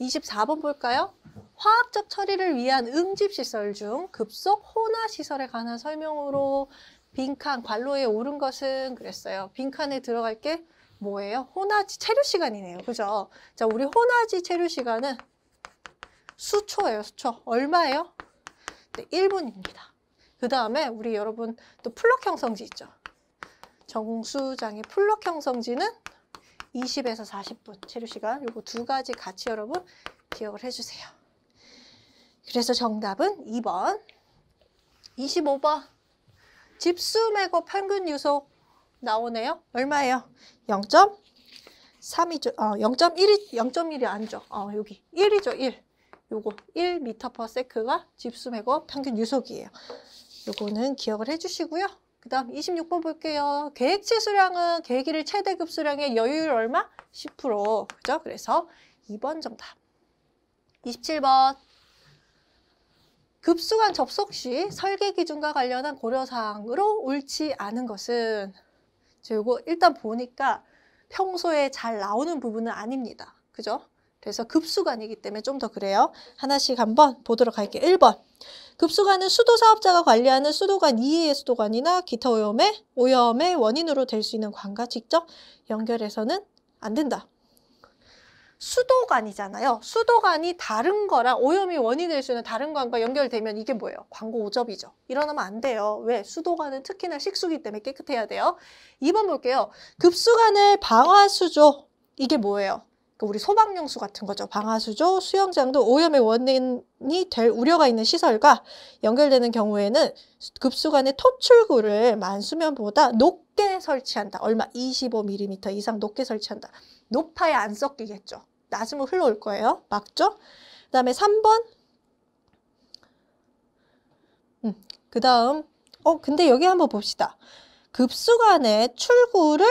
24번 볼까요? 화학적 처리를 위한 응집시설 중 급속 혼화시설에 관한 설명으로 빈칸 관로에 오른 것은 그랬어요. 빈칸에 들어갈 게 뭐예요? 혼화지 체류 시간이네요. 그죠? 자, 우리 혼화지 체류 시간은 수초예요. 수초. 얼마예요? 네, 1분입니다. 그 다음에 우리 여러분 또 플럭 형성지 있죠. 정수장의 플럭 형성지는 20에서 40분 체류 시간 요거 두 가지 같이 여러분 기억을 해주세요. 그래서 정답은 2번 25번 집수 매고 평균 유속 나오네요. 얼마예요? 0.3이죠. 어, 0.1이 0.1이 아죠 어, 여기 1이죠. 1. 요거 1m/s가 집수 매고 평균 유속이에요. 요거는 기억을 해주시고요. 그 다음 26번 볼게요. 계획치 수량은 계획일 최대 급수량의 여유율 얼마? 10% 그죠? 그래서 2번 정답. 27번 급수간 접속 시 설계 기준과 관련한 고려사항으로 옳지 않은 것은 이거 일단 보니까 평소에 잘 나오는 부분은 아닙니다. 그죠? 그래서 급수관이기 때문에 좀 더 그래요. 하나씩 한번 보도록 할게요. 1번. 급수관은 수도 사업자가 관리하는 수도관 이외의 수도관이나 기타 오염의 오염의 원인으로 될 수 있는 관과 직접 연결해서는 안 된다. 수도관이잖아요. 수도관이 다른 거랑 오염이 원인이 될수 있는 다른 관과 연결되면 이게 뭐예요? 광고 오접이죠. 일어나면 안 돼요. 왜? 수도관은 특히나 식수기 때문에 깨끗해야 돼요. 2번 볼게요. 급수관을 방화수조. 이게 뭐예요? 그러니까 우리 소방용수 같은 거죠. 방화수조 수영장도 오염의 원인이 될 우려가 있는 시설과 연결되는 경우에는 급수관의 톱출구를 만수면보다 높게 설치한다. 얼마? 25mm 이상 높게 설치한다. 높아야 안 섞이겠죠. 낮으면 흘러올 거예요. 막죠? 그 다음에 3번 음, 그 다음 어 근데 여기 한번 봅시다. 급수관의 출구를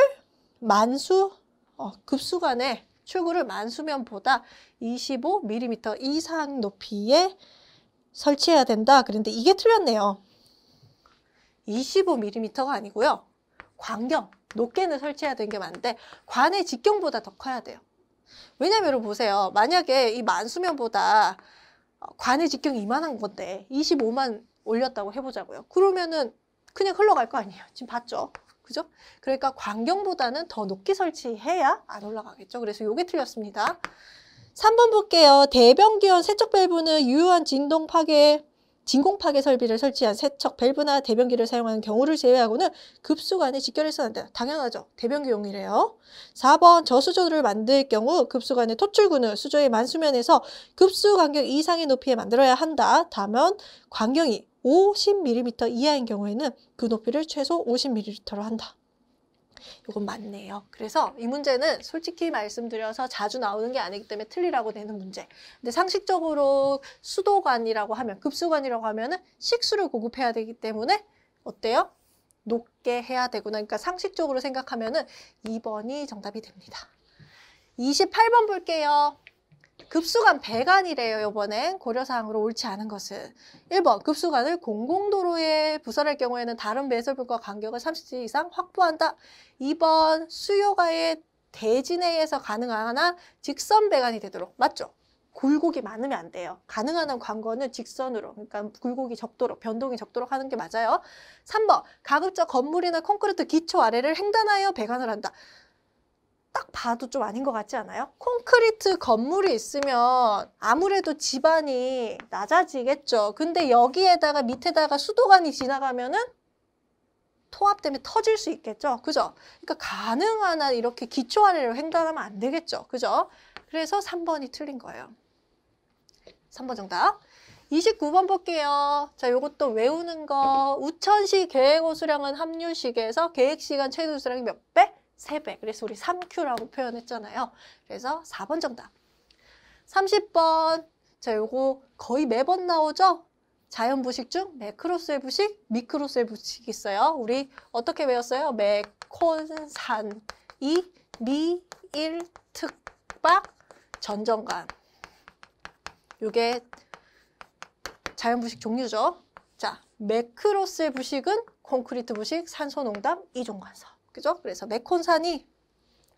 만수 어, 급수관의 출구를 만수면보다 25mm 이상 높이에 설치해야 된다. 그런데 이게 틀렸네요. 25mm가 아니고요. 광경, 높게는 설치해야 되는 게 맞는데 관의 직경보다 더 커야 돼요. 왜냐면 여러분 보세요. 만약에 이 만수면보다 관의 직경이 이만한 건데 25만 올렸다고 해보자고요. 그러면은 그냥 흘러갈 거 아니에요. 지금 봤죠? 그죠? 그러니까 광경보다는 더 높게 설치해야 안 올라가겠죠. 그래서 요게 틀렸습니다. 3번 볼게요. 대변기원 세척 밸브는 유효한 진동 파괴 진공 파괴 설비를 설치한 세척 밸브나 대변기를 사용하는 경우를 제외하고는 급수관에 직결해서는 안 당연하죠. 대변기용이래요. 4번 저수조를 만들 경우 급수관의 토출구는 수조의 만수면에서 급수 간격 이상의 높이에 만들어야 한다. 다면 광경이 50mm 이하인 경우에는 그 높이를 최소 50mm로 한다. 이건 맞네요. 그래서 이 문제는 솔직히 말씀드려서 자주 나오는 게 아니기 때문에 틀리라고 되는 문제. 근데 상식적으로 수도관이라고 하면 급수관이라고 하면은 식수를 공급해야 되기 때문에 어때요? 높게 해야 되구나. 그러니까 상식적으로 생각하면 2번이 정답이 됩니다. 28번 볼게요. 급수간 배관이래요 요번엔 고려사항으로 옳지 않은 것은 1번 급수간을 공공도로에 부설할 경우에는 다른 매설물과 간격을 30cm 이상 확보한다. 2번 수요가의 대진해에서 가능한 한 직선 배관이 되도록 맞죠? 굴곡이 많으면 안 돼요. 가능한 한 광거는 직선으로, 그러니까 굴곡이 적도록, 변동이 적도록 하는 게 맞아요. 삼 번 가급적 건물이나 콘크리트 기초 아래를 횡단하여 배관을 한다. 딱 봐도 좀 아닌 것 같지 않아요? 콘크리트 건물이 있으면 아무래도 집안이 낮아지겠죠. 근데 여기에다가 밑에다가 수도관이 지나가면은 통합되면 터질 수 있겠죠. 그죠? 그러니까 가능한 한 이렇게 기초 아래로 횡단하면 안 되겠죠. 그죠? 그래서 3번이 틀린 거예요. 3번 정답. 29번 볼게요. 자, 요것도 외우는 거. 우천시 계획호수량은 합류시에서 계획시간 최소수량이몇 배? 3배. 그래서 우리 3Q라고 표현했잖아요. 그래서 4번 정답. 30번. 자, 요거 거의 매번 나오죠? 자연 부식 중 매크로셀 부식, 미크로셀 부식이 있어요. 우리 어떻게 외웠어요? 매, 콘, 산, 이, 미, 일, 특, 박, 전정관. 요게 자연 부식 종류죠. 자, 매크로셀 부식은 콘크리트 부식, 산소농담, 이종관서. 그죠? 그래서 메콘산이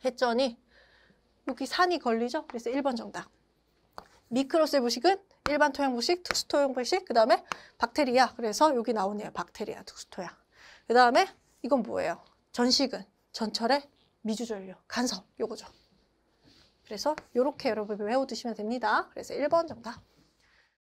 했더니 여기 뭐 산이 걸리죠? 그래서 1번 정답. 미크로셀 부식은 일반 토양 부식, 투수토양 부식, 그 다음에 박테리아. 그래서 여기 나오네요. 박테리아, 투수토양그 다음에 이건 뭐예요? 전식은 전철의 미주전류, 간섭, 요거죠. 그래서 요렇게 여러분 외워두시면 됩니다. 그래서 1번 정답.